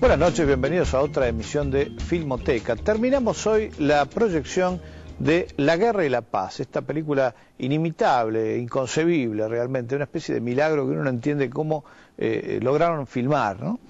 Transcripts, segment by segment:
Buenas noches, bienvenidos a otra emisión de Filmoteca. Terminamos hoy la proyección de La Guerra y la Paz, esta película inimitable, inconcebible realmente, una especie de milagro que uno no entiende cómo eh, eh, lograron filmar. ¿no?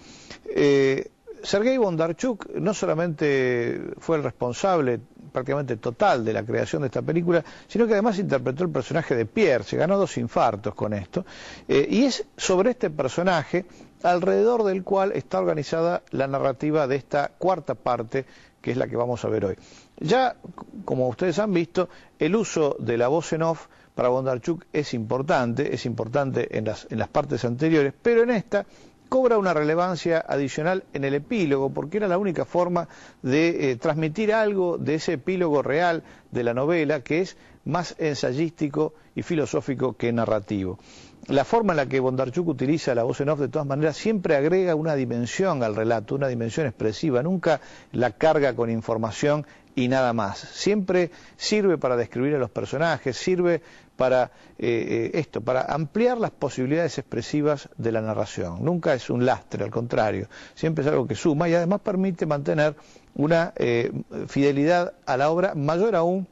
Eh, Sergei Bondarchuk no solamente fue el responsable prácticamente total de la creación de esta película, sino que además interpretó el personaje de Pierre, se ganó dos infartos con esto, eh, y es sobre este personaje alrededor del cual está organizada la narrativa de esta cuarta parte, que es la que vamos a ver hoy. Ya, como ustedes han visto, el uso de la voz en off para Bondarchuk es importante, es importante en las, en las partes anteriores, pero en esta cobra una relevancia adicional en el epílogo, porque era la única forma de eh, transmitir algo de ese epílogo real de la novela, que es más ensayístico y filosófico que narrativo. La forma en la que Bondarchuk utiliza la voz en off, de todas maneras, siempre agrega una dimensión al relato, una dimensión expresiva, nunca la carga con información y nada más. Siempre sirve para describir a los personajes, sirve para eh, eh, esto, para ampliar las posibilidades expresivas de la narración. Nunca es un lastre, al contrario, siempre es algo que suma y además permite mantener una eh, fidelidad a la obra mayor aún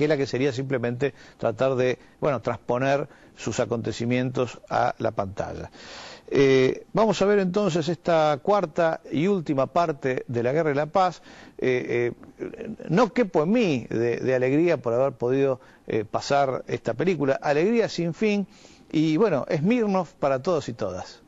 que la que sería simplemente tratar de, bueno, transponer sus acontecimientos a la pantalla. Eh, vamos a ver entonces esta cuarta y última parte de la Guerra y la Paz. Eh, eh, no quepo en mí de, alegría por haber podido pasar esta película. Alegría sin fin. Y bueno, es mirnov para todos y todas.